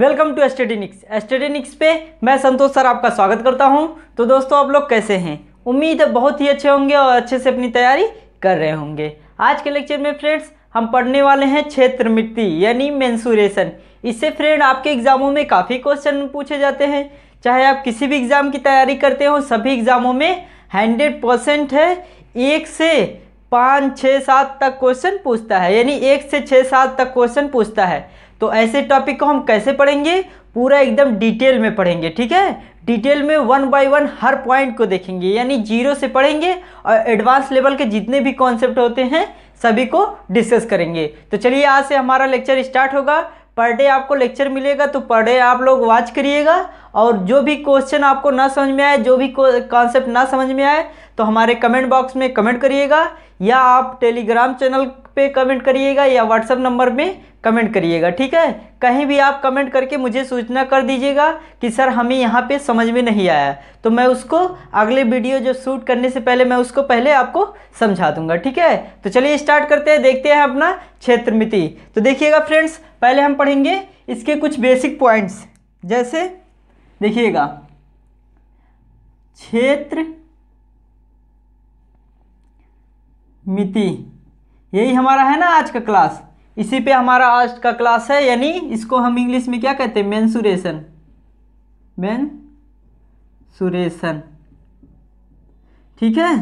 welcome to एस्टेटिनिक्स एस्टेटिनिक्स पे मैं संतोष sir आपका स्वागत करता हूँ तो दोस्तों आप लोग कैसे हैं उम्मीद है बहुत ही अच्छे होंगे और अच्छे से अपनी तैयारी कर रहे होंगे आज के लेक्चर में फ्रेंड्स हम पढ़ने वाले हैं क्षेत्र मिट्टी यानी मैंसूरेशन इससे फ्रेंड आपके एग्ज़ामों में काफ़ी क्वेश्चन पूछे जाते हैं चाहे आप किसी भी एग्ज़ाम की तैयारी करते हो सभी एग्ज़ामों में हंड्रेड परसेंट है एक से पाँच छः सात तक क्वेश्चन पूछता है यानी एक से छः सात तक क्वेश्चन पूछता है तो ऐसे टॉपिक को हम कैसे पढ़ेंगे पूरा एकदम डिटेल में पढ़ेंगे ठीक है डिटेल में वन बाय वन हर पॉइंट को देखेंगे यानी जीरो से पढ़ेंगे और एडवांस लेवल के जितने भी कॉन्सेप्ट होते हैं सभी को डिस्कस करेंगे तो चलिए आज से हमारा लेक्चर स्टार्ट होगा पर डे आपको लेक्चर मिलेगा तो पर डे आप लोग वॉच करिएगा और जो भी क्वेश्चन आपको ना समझ में आए जो भी कॉन्सेप्ट ना समझ में आए तो हमारे कमेंट बॉक्स में कमेंट करिएगा या आप टेलीग्राम चैनल पे कमेंट करिएगा या व्हाट्सएप नंबर में कमेंट करिएगा ठीक है कहीं भी आप कमेंट करके मुझे सूचना कर दीजिएगा कि सर हमें यहाँ पे समझ में नहीं आया तो मैं उसको अगले वीडियो जो शूट करने से पहले मैं उसको पहले आपको समझा दूंगा ठीक है तो चलिए स्टार्ट करते हैं देखते हैं अपना क्षेत्र मिति तो देखिएगा फ्रेंड्स पहले हम पढ़ेंगे इसके कुछ बेसिक पॉइंट्स जैसे देखिएगा क्षेत्र मिति यही हमारा है ना आज का क्लास इसी पे हमारा आज का क्लास है यानी इसको हम इंग्लिश में क्या कहते हैं मैंसुरेशन सुरेशन ठीक है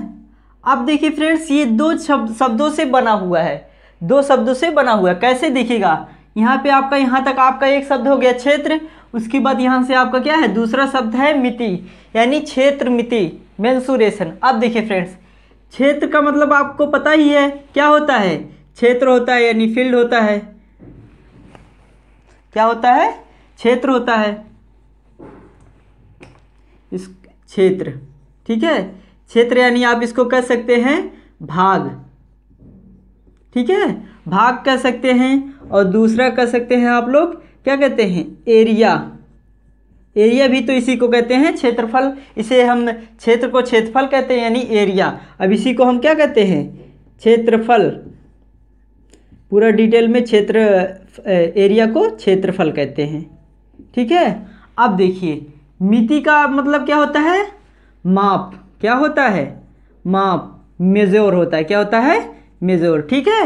अब देखिए फ्रेंड्स ये दो शब्दों से बना हुआ है दो शब्दों से बना हुआ है कैसे देखिएगा यहाँ पे आपका यहाँ तक आपका एक शब्द हो गया क्षेत्र उसके बाद यहाँ से आपका क्या है दूसरा शब्द है मिति यानी क्षेत्र मिति मैंसुरेशन अब देखिए फ्रेंड्स क्षेत्र का मतलब आपको पता ही है क्या होता है क्षेत्र होता है यानी फील्ड होता है क्या होता है क्षेत्र होता है इस क्षेत्र ठीक है क्षेत्र यानी आप इसको कह सकते हैं भाग ठीक है भाग कह सकते हैं और दूसरा कह सकते हैं आप लोग क्या कहते हैं एरिया एरिया भी तो इसी को कहते हैं क्षेत्रफल इसे हम क्षेत्र को क्षेत्रफल कहते हैं यानी एरिया अब इसी को हम क्या कहते हैं क्षेत्रफल पूरा डिटेल में क्षेत्र एरिया को क्षेत्रफल कहते हैं ठीक है अब देखिए मिति का मतलब क्या होता है माप क्या होता है माप मेजोर होता है क्या होता है मेजोर ठीक है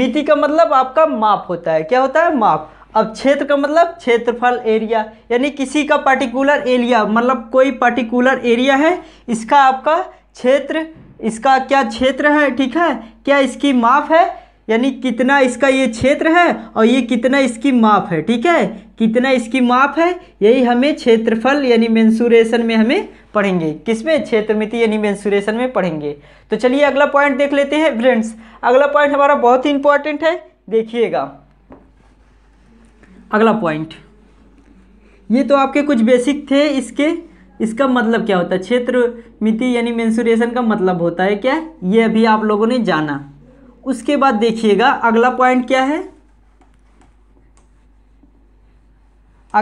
मिति का मतलब आपका माप होता है क्या होता है माप अब क्षेत्र का मतलब क्षेत्रफल एरिया यानी किसी का पर्टिकुलर एरिया मतलब कोई पर्टिकुलर एरिया है इसका आपका क्षेत्र इसका क्या क्षेत्र है ठीक है क्या इसकी माप है यानी कितना इसका ये क्षेत्र है और ये कितना इसकी माप है ठीक है कितना इसकी माप है यही हमें क्षेत्रफल यानी मेंसुरेशन में हमें पढ़ेंगे किसमें क्षेत्रमिति यानी मेंसुरेशन में पढ़ेंगे तो चलिए अगला पॉइंट देख लेते हैं फ्रेंड्स अगला पॉइंट हमारा बहुत ही इंपॉर्टेंट है देखिएगा अगला पॉइंट ये तो आपके कुछ बेसिक थे इसके इसका मतलब क्या होता है क्षेत्र मिति यानी मेंसुरेशन का मतलब होता है क्या ये अभी आप लोगों ने जाना उसके बाद देखिएगा अगला पॉइंट क्या है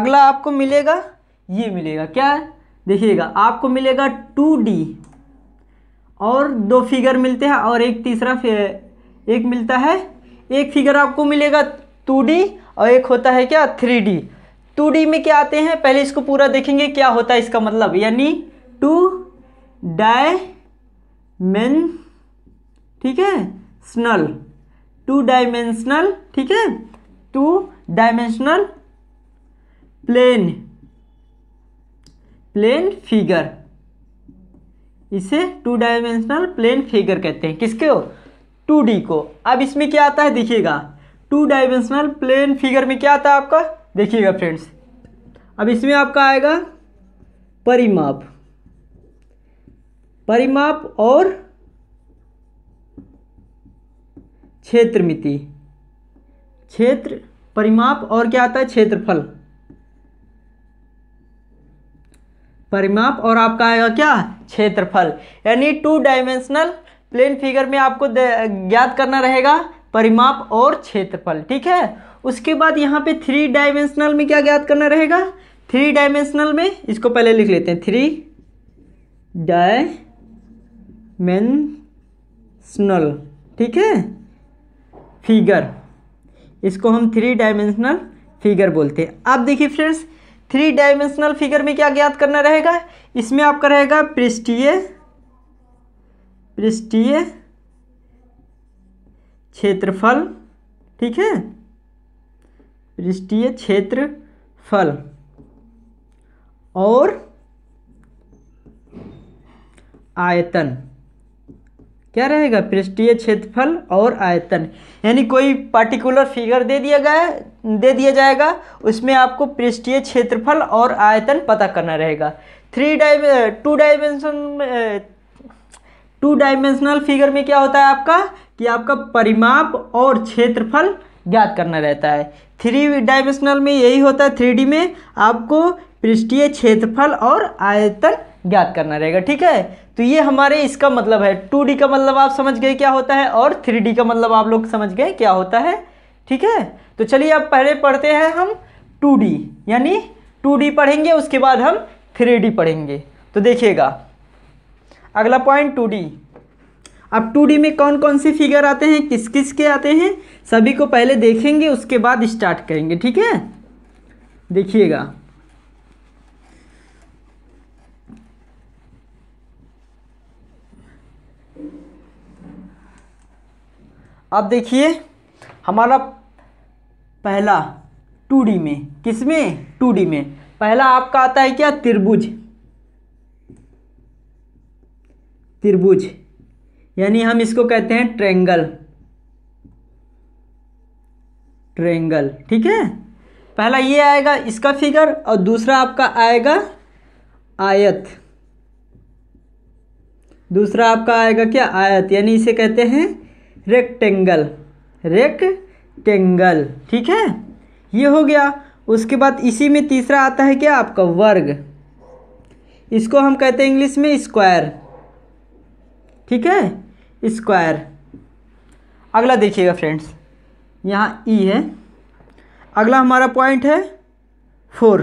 अगला आपको मिलेगा ये मिलेगा क्या देखिएगा आपको मिलेगा टू डी और दो फिगर मिलते हैं और एक तीसरा एक मिलता है एक फिगर आपको मिलेगा टू डी और एक होता है क्या थ्री डी टू डी में क्या आते हैं पहले इसको पूरा देखेंगे क्या होता है इसका मतलब यानी टू डायमेन ठीक है स्नल टू डायमेंशनल ठीक है two dimensional plane plane figure इसे टू डायमेंशनल प्लेन फिगर कहते हैं किसके टू डी को अब इसमें क्या आता है देखिएगा टू डायमेंशनल प्लेन फिगर में क्या आता है आपका देखिएगा फ्रेंड्स अब इसमें आपका आएगा परिमाप परिमाप और क्षेत्र मिति क्षेत्र परिमाप और क्या आता है क्षेत्रफल परिमाप और आपका आएगा क्या क्षेत्रफल यानी टू डायमेंशनल प्लेन फिगर में आपको ज्ञात करना रहेगा परिमाप और क्षेत्रफल ठीक है उसके बाद यहाँ पे थ्री डायमेंशनल में क्या ज्ञात करना रहेगा थ्री डायमेंशनल में इसको पहले लिख लेते हैं थ्री डायमेंशनल ठीक है फिगर इसको हम थ्री डायमेंशनल फिगर बोलते हैं अब देखिए फ्रेंड्स थ्री डायमेंशनल फिगर में क्या ज्ञात करना रहेगा इसमें आपका रहेगा पृष्ठीय पृष्ठीय क्षेत्रफल ठीक है पृष्ठीय क्षेत्रफल और आयतन क्या रहेगा पृष्ठीय क्षेत्रफल और आयतन यानी कोई पार्टिकुलर फिगर दे दिया गया दे दिया जाएगा उसमें आपको पृष्ठीय क्षेत्रफल और आयतन पता करना रहेगा थ्री डाइमे two dimension two dimensional figure में क्या होता है आपका कि आपका परिमाप और क्षेत्रफल ज्ञात करना रहता है थ्री डायमेंशनल में यही होता है थ्री में आपको पृष्ठीय क्षेत्रफल और आयतन ज्ञात करना रहेगा ठीक है तो ये हमारे इसका मतलब है टू डी का मतलब आप समझ गए क्या होता है और थ्री डी का मतलब आप लोग समझ गए क्या होता है ठीक है तो चलिए अब पहले पढ़ते हैं हम टू डी यानी टू डी पढ़ेंगे उसके बाद हम थ्री डी पढ़ेंगे तो देखिएगा अगला पॉइंट टू डी अब टू डी में कौन कौन से फिगर आते हैं किस किस के आते हैं सभी को पहले देखेंगे उसके बाद स्टार्ट करेंगे ठीक है देखिएगा अब देखिए हमारा पहला टू डी में किस में टू डी में पहला आपका आता है क्या त्रिभुज त्रिभुज यानी हम इसको कहते हैं ट्रेंगल ट्रेंगल ठीक है पहला ये आएगा इसका फिगर और दूसरा आपका आएगा आयत दूसरा आपका आएगा क्या आयत यानी इसे कहते हैं रेक्टेंगल रेक्टेंगल ठीक है ये हो गया उसके बाद इसी में तीसरा आता है क्या आपका वर्ग इसको हम कहते हैं इंग्लिश में स्क्वायर ठीक है स्क्वायर अगला देखिएगा फ्रेंड्स यहाँ ई e है अगला हमारा पॉइंट है फोर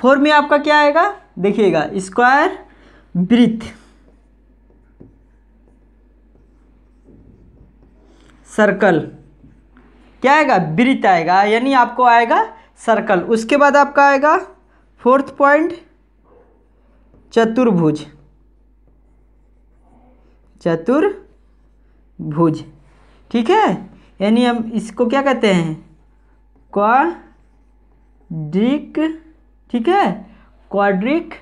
फोर में आपका क्या आएगा देखिएगा स्क्वायर ब्रिथ सर्कल क्या आएगा ब्रिथ आएगा यानी आपको आएगा सर्कल उसके बाद आपका आएगा फोर्थ पॉइंट चतुर्भुज चतुर्भुज ठीक है यानी हम इसको क्या कहते हैं क्वाड्रिक ठीक है क्वाड्रिक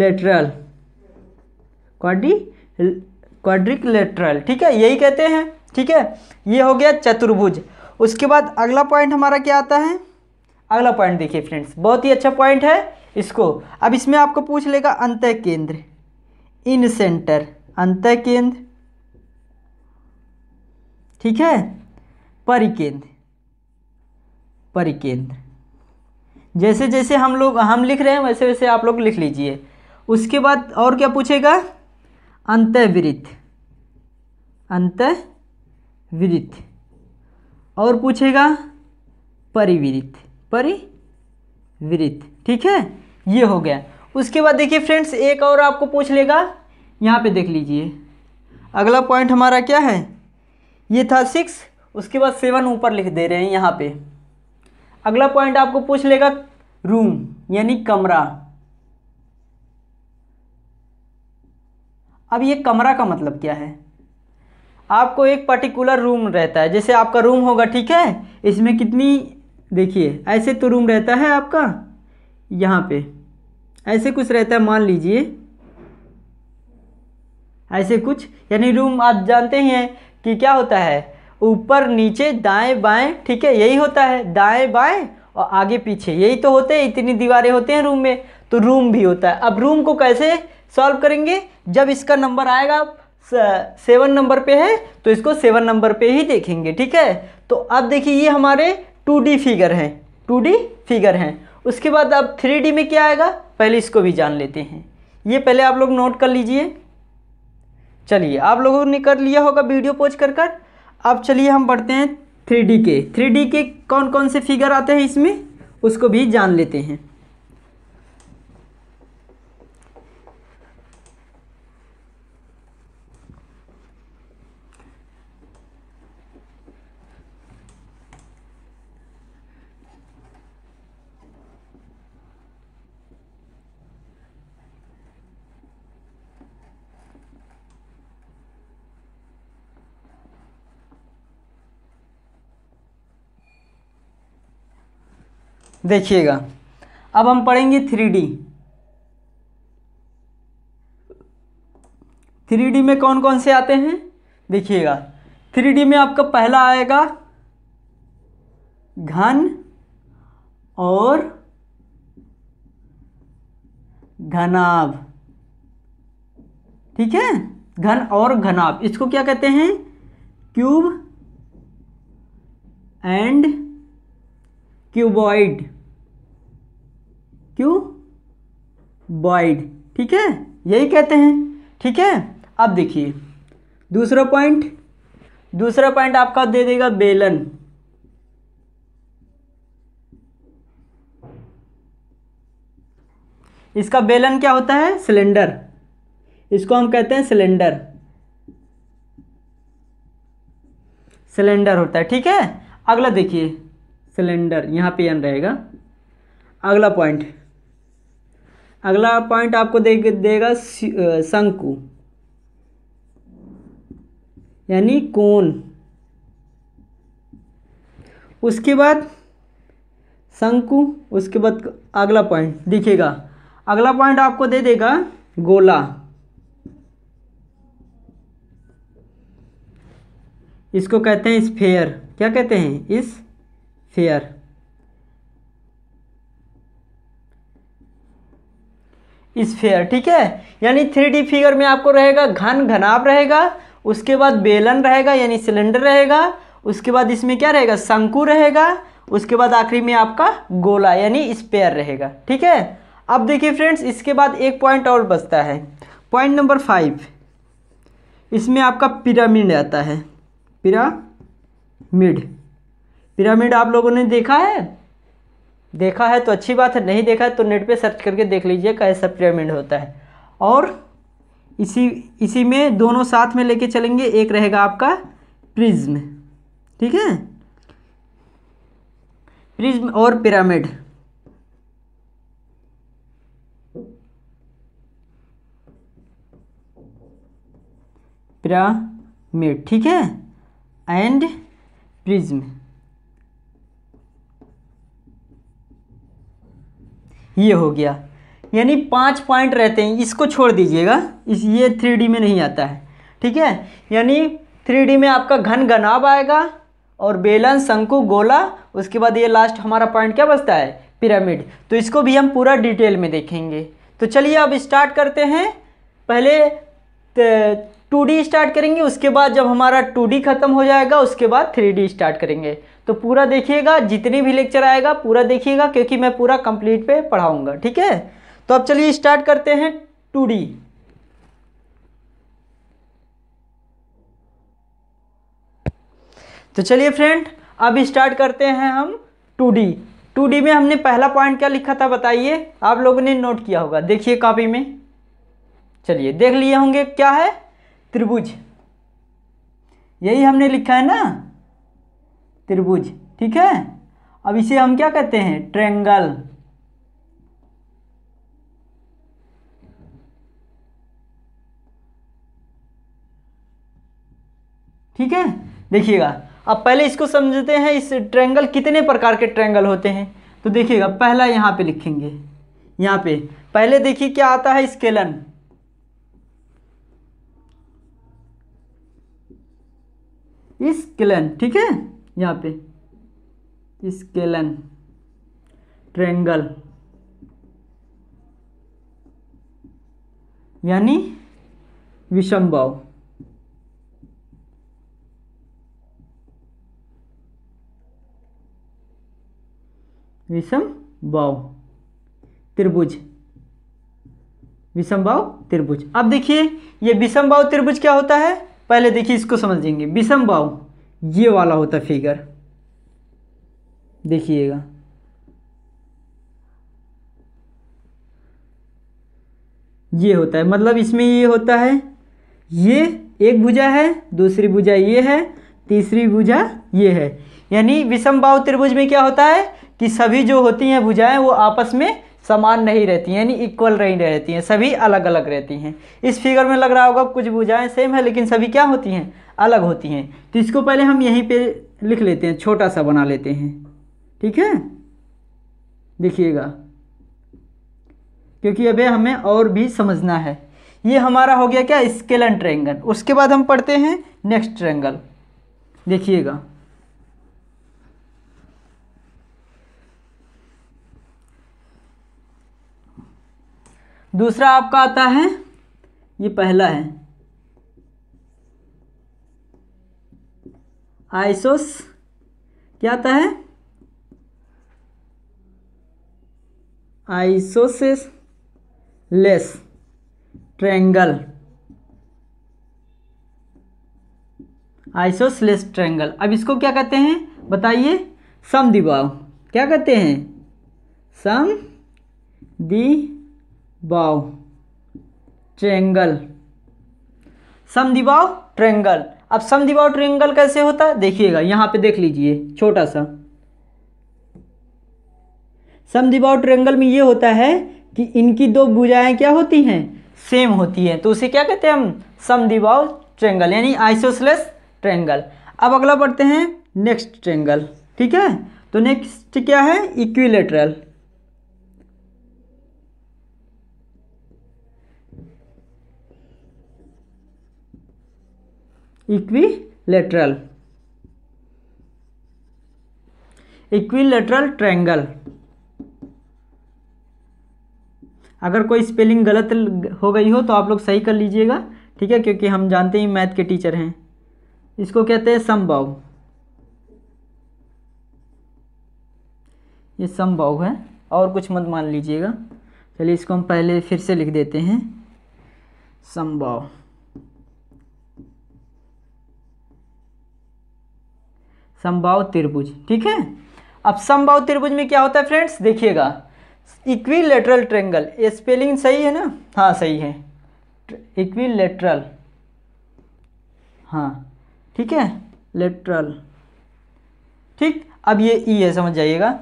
लेटरल क्वाड्री क्वाड्रिक लेटरल ठीक है यही कहते हैं ठीक है ये हो गया चतुर्भुज उसके बाद अगला पॉइंट हमारा क्या आता है अगला पॉइंट देखिए फ्रेंड्स बहुत ही अच्छा पॉइंट है इसको अब इसमें आपको पूछ लेगा अंत केंद्र इन सेंटर अंत केंद्र ठीक है परिकेंद्र परिकेंद्र जैसे जैसे हम लोग हम लिख रहे हैं वैसे वैसे आप लोग लिख लीजिए उसके बाद और क्या पूछेगा अंतवृत्त अंतवृत्त और पूछेगा परिवृत्त परिवृत्त ठीक है ये हो गया उसके बाद देखिए फ्रेंड्स एक और आपको पूछ लेगा यहाँ पे देख लीजिए अगला पॉइंट हमारा क्या है ये था सिक्स उसके बाद सेवन ऊपर लिख दे रहे हैं यहाँ पे अगला पॉइंट आपको पूछ लेगा रूम यानी कमरा अब ये कमरा का मतलब क्या है आपको एक पर्टिकुलर रूम रहता है जैसे आपका रूम होगा ठीक है इसमें कितनी देखिए ऐसे तो रूम रहता है आपका यहाँ पे ऐसे कुछ रहता है मान लीजिए ऐसे कुछ यानी रूम आप जानते ही हैं कि क्या होता है ऊपर नीचे दाएं बाएं ठीक है यही होता है दाएं बाएं और आगे पीछे यही तो होते हैं इतनी दीवारें होते हैं रूम में तो रूम भी होता है अब रूम को कैसे सॉल्व करेंगे जब इसका नंबर आएगा सेवन नंबर पे है तो इसको सेवन नंबर पे ही देखेंगे ठीक है तो अब देखिए ये हमारे टू डी फिगर हैं टू डी फिगर हैं उसके बाद अब थ्री डी में क्या आएगा पहले इसको भी जान लेते हैं ये पहले आप लोग नोट कर लीजिए चलिए आप लोगों ने कर लिया होगा वीडियो पोज कर कर अब चलिए हम बढ़ते हैं थ्री डी के थ्री डी के कौन कौन से फिगर आते हैं इसमें उसको भी जान लेते हैं देखिएगा अब हम पढ़ेंगे थ्री डी थ्री डी में कौन कौन से आते हैं देखिएगा थ्री डी में आपका पहला आएगा घन और घनाभ ठीक है घन और घनाभ इसको क्या कहते हैं cube and cuboid cuboid ठीक है यही कहते हैं ठीक है अब देखिए दूसरा पॉइंट दूसरा पॉइंट आपका दे देगा बेलन इसका बेलन क्या होता है सिलेंडर इसको हम कहते हैं सिलेंडर सिलेंडर होता है ठीक है अगला देखिए सिलेंडर यहाँ पे एन रहेगा अगला पॉइंट अगला पॉइंट आपको दे देगा शंकु यानी कोन उसके बाद शंकु उसके बाद अगला पॉइंट दिखेगा अगला पॉइंट आपको दे देगा गोला इसको कहते हैं स्फेयर क्या कहते हैं इस फेयर फेयर ठीक है यानी थ्री डी फिगर में आपको रहेगा घन घनाभ रहेगा उसके बाद बेलन रहेगा यानी सिलेंडर रहेगा उसके बाद इसमें क्या रहेगा शंकु रहेगा उसके बाद आखिरी में आपका गोला यानी स्पेयर रहेगा ठीक है अब देखिए फ्रेंड्स इसके बाद एक पॉइंट और बचता है पॉइंट नंबर फाइव इसमें आपका पिरामिड आता है पिरामिड पिरामिड आप लोगों ने देखा है देखा है तो अच्छी बात है नहीं देखा है तो नेट पे सर्च करके देख लीजिए कैसा पिरामिड होता है और इसी इसी में दोनों साथ में लेके चलेंगे एक रहेगा आपका प्रिज्म ठीक है प्रिज्म और पिरामिड पिरामिड ठीक है एंड प्रिज्म ये हो गया यानी पाँच पॉइंट रहते हैं इसको छोड़ दीजिएगा इस ये थ्री में नहीं आता है ठीक है यानी थ्री में आपका घन घनाब आएगा और बेलन शंकु गोला उसके बाद ये लास्ट हमारा पॉइंट क्या बचता है पिरामिड तो इसको भी हम पूरा डिटेल में देखेंगे तो चलिए अब स्टार्ट करते हैं पहले टू डी स्टार्ट करेंगे उसके बाद जब हमारा टू डी ख़त्म हो जाएगा उसके बाद थ्री डी स्टार्ट करेंगे तो पूरा देखिएगा जितने भी लेक्चर आएगा पूरा देखिएगा क्योंकि मैं पूरा कंप्लीट पे पढ़ाऊंगा ठीक है तो अब चलिए स्टार्ट करते हैं टू डी तो चलिए फ्रेंड अब स्टार्ट करते हैं हम टू डी टू डी में हमने पहला पॉइंट क्या लिखा था बताइए आप लोगों ने नोट किया होगा देखिए कॉपी में चलिए देख लिए होंगे क्या है त्रिभुज यही हमने लिखा है ना त्रिभुज ठीक है अब इसे हम क्या कहते हैं ट्रेंगल ठीक है देखिएगा अब पहले इसको समझते हैं इस ट्रेंगल कितने प्रकार के ट्रेंगल होते हैं तो देखिएगा पहला यहां पे लिखेंगे यहां पे पहले देखिए क्या आता है स्केलन स्केलन ठीक है यहाँ पे स्केलन ट्रेंगल यानी विषम भाव विषम भाव त्रिभुज विषम भाव त्रिभुज अब देखिए ये विषम भाव त्रिभुज क्या होता है पहले देखिए इसको समझेंगे विषम भाव ये वाला होता फिगर देखिएगा ये होता है मतलब इसमें ये होता है ये एक भुजा है दूसरी भुजा ये है तीसरी भुजा ये है यानी विषम बाहु त्रिभुज में क्या होता है कि सभी जो होती हैं भुजाएं वो आपस में समान नहीं रहती हैं यानी इक्वल नहीं रहती हैं सभी अलग अलग रहती हैं इस फिगर में लग रहा होगा कुछ भुजाएं सेम है लेकिन सभी क्या होती हैं अलग होती हैं तो इसको पहले हम यहीं पे लिख लेते हैं छोटा सा बना लेते हैं ठीक है देखिएगा क्योंकि अभी हमें और भी समझना है ये हमारा हो गया क्या स्केलन ट्रैंगल उसके बाद हम पढ़ते हैं नेक्स्ट ट्रैंगल देखिएगा दूसरा आपका आता है ये पहला है आइसोस क्या आता है isosceles triangle isosceles triangle अब इसको क्या कहते हैं बताइए सम दिबाव क्या कहते हैं सम दी बाव ट्रेंगल समिबाव ट्रेंगल अब समिबाव ट्रेंगल कैसे होता है देखिएगा यहाँ पे देख लीजिए छोटा सा समिबाव ट्रेंगल में ये होता है कि इनकी दो भुजाएं क्या होती हैं सेम होती हैं तो उसे क्या कहते हैं हम समिबाव ट्रेंगल यानी आइसोसलेस ट्रेंगल अब अगला पढ़ते हैं नेक्स्ट ट्रेंगल ठीक है तो नेक्स्ट क्या है इक्विलेटरल इक्विलेटरल इक्विलेटरल ट्रैंगल अगर कोई स्पेलिंग गलत हो गई हो तो आप लोग सही कर लीजिएगा ठीक है क्योंकि हम जानते ही मैथ के टीचर हैं इसको कहते हैं संभव ये संभव है और कुछ मत मान लीजिएगा चलिए इसको हम पहले फिर से लिख देते हैं संभव संभाव त्रिभुज ठीक है अब संभाव त्रिभुज में क्या होता है फ्रेंड्स देखिएगा इक्विलेटरल ट्रेंगल स्पेलिंग सही है ना हाँ सही है इक्वी लेटरल हाँ ठीक है लेटरल ठीक अब ये ई e है समझ जाइएगा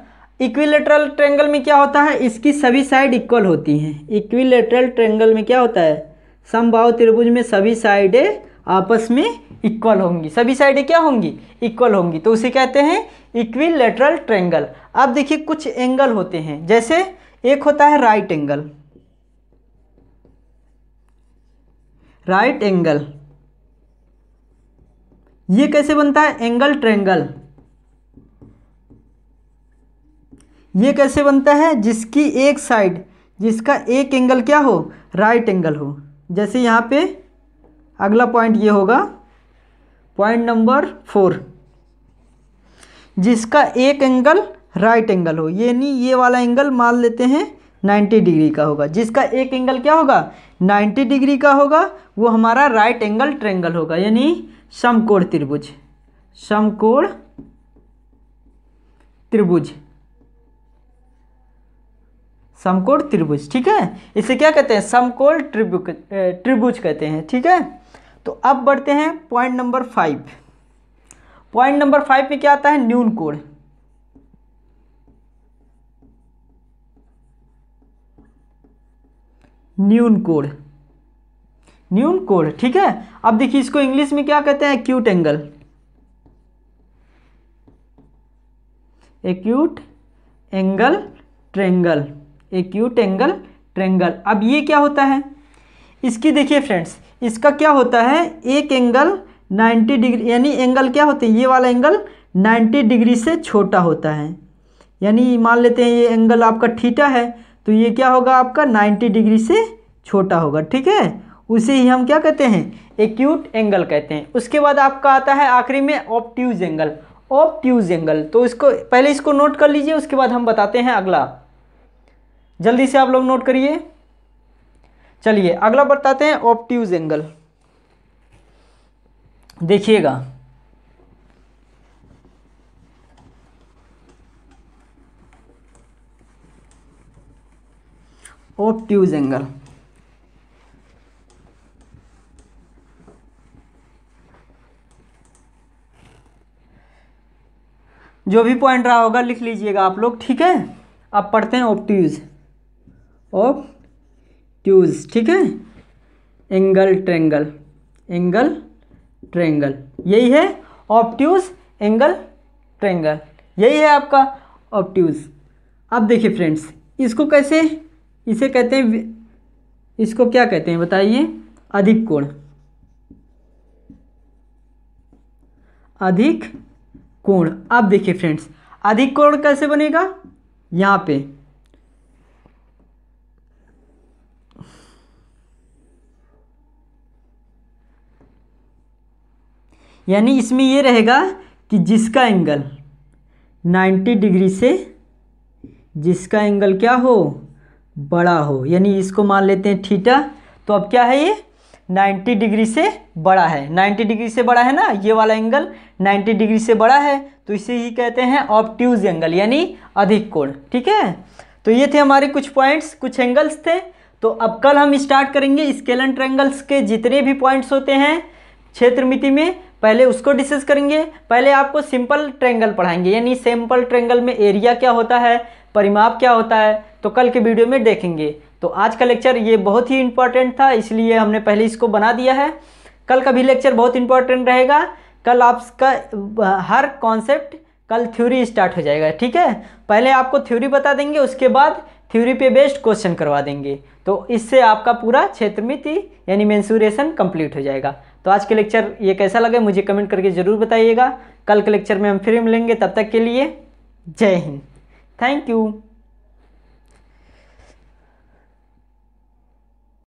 इक्विलेटरल ट्रेंगल में क्या होता है इसकी सभी साइड इक्वल होती हैं इक्विलेटरल ट्रेंगल में क्या होता है संभाव त्रिभुज में सभी साइडें आपस में इक्वल होंगी सभी साइडें क्या होंगी इक्वल होंगी तो उसे कहते हैं इक्वी लेटरल ट्रेंगल अब देखिए कुछ एंगल होते हैं जैसे एक होता है राइट एंगल राइट एंगल ये कैसे बनता है एंगल ट्रेंगल ये कैसे बनता है जिसकी एक साइड जिसका एक एंगल क्या हो राइट एंगल हो जैसे यहाँ पे अगला पॉइंट ये होगा पॉइंट नंबर फोर जिसका एक एंगल राइट एंगल हो ये नहीं ये वाला एंगल मान लेते हैं 90 डिग्री का होगा जिसका एक एंगल क्या होगा 90 डिग्री का होगा वो हमारा राइट एंगल ट्रेंगल होगा यानी समकोण त्रिभुज समकोण त्रिभुज समकोण त्रिभुज ठीक है इसे क्या कहते हैं समकोण त्रिभुज त्रिभुज कहते हैं ठीक है तो अब बढ़ते हैं point number five point number five में क्या आता है न्यून कोण न्यून कोण न्यून कोण ठीक है अब देखिए इसको इंग्लिश में क्या कहते हैं acute angle acute angle triangle acute angle triangle अब ये क्या होता है इसकी देखिए फ्रेंड्स इसका क्या होता है एक एंगल 90 डिग्री यानी एंगल क्या होते हैं ये वाला एंगल 90 डिग्री से छोटा होता है यानी मान लेते हैं ये एंगल आपका ठीटा है तो ये क्या होगा आपका 90 डिग्री से छोटा होगा ठीक है उसे ही हम क्या कहते हैं एक्यूट एंगल कहते हैं उसके बाद आपका आता है आखिरी में ऑप्ट्यूज एंगल ऑप्ट्यूज एंगल तो इसको पहले इसको नोट कर लीजिए उसके बाद हम बताते हैं अगला जल्दी से आप लोग नोट करिए चलिए अगला बताते हैं ऑप्टिज एंगल देखिएगा ऑप्टिज एंगल जो भी पॉइंट रहा होगा लिख लीजिएगा आप लोग ठीक है अब पढ़ते हैं ऑप्टिज़ ऑफ ट्यूज ठीक है एंगल ट्रेंगल एंगल ट्रेंगल यही है ऑप्ट्यूज एंगल ट्रेंगल यही है आपका ऑप्ट्यूज अब देखिए फ्रेंड्स इसको कैसे इसे कहते हैं इसको क्या कहते हैं बताइए अधिक कोण अधिक कोण अब देखिए फ्रेंड्स अधिक कोण कैसे बनेगा यहाँ पे यानी इसमें ये रहेगा कि जिसका एंगल 90 डिग्री से जिसका एंगल क्या हो बड़ा हो यानी इसको मान लेते हैं थीटा तो अब क्या है ये 90 डिग्री से बड़ा है 90 डिग्री से बड़ा है ना ये वाला एंगल 90 डिग्री से बड़ा है तो इसे ही कहते हैं ऑप्ट्यूज एंगल यानी अधिक कोण ठीक है तो ये थे हमारे कुछ पॉइंट्स कुछ एंगल्स थे तो अब कल हम स्टार्ट करेंगे स्केलन ट्रैंगल्स के जितने भी पॉइंट्स होते हैं क्षेत्र मिति में पहले उसको डिस्कस करेंगे पहले आपको सिंपल ट्रेंगल पढ़ाएंगे यानी सिंपल ट्रेंगल में एरिया क्या होता है परिमाप क्या होता है तो कल के वीडियो में देखेंगे तो आज का लेक्चर ये बहुत ही इंपॉर्टेंट था इसलिए हमने पहले इसको बना दिया है कल का भी लेक्चर बहुत इंपॉर्टेंट रहेगा कल आपका हर कॉन्सेप्ट कल थ्योरी स्टार्ट हो जाएगा ठीक है पहले आपको थ्योरी बता देंगे उसके बाद थ्योरी पे बेस्ड क्वेश्चन करवा देंगे तो इससे आपका पूरा क्षेत्रमिति यानी मेंसुरेशन कंप्लीट हो जाएगा तो आज के लेक्चर ये कैसा लगे मुझे कमेंट करके ज़रूर बताइएगा कल के लेक्चर में हम फिर मिलेंगे तब तक के लिए जय हिंद थैंक यू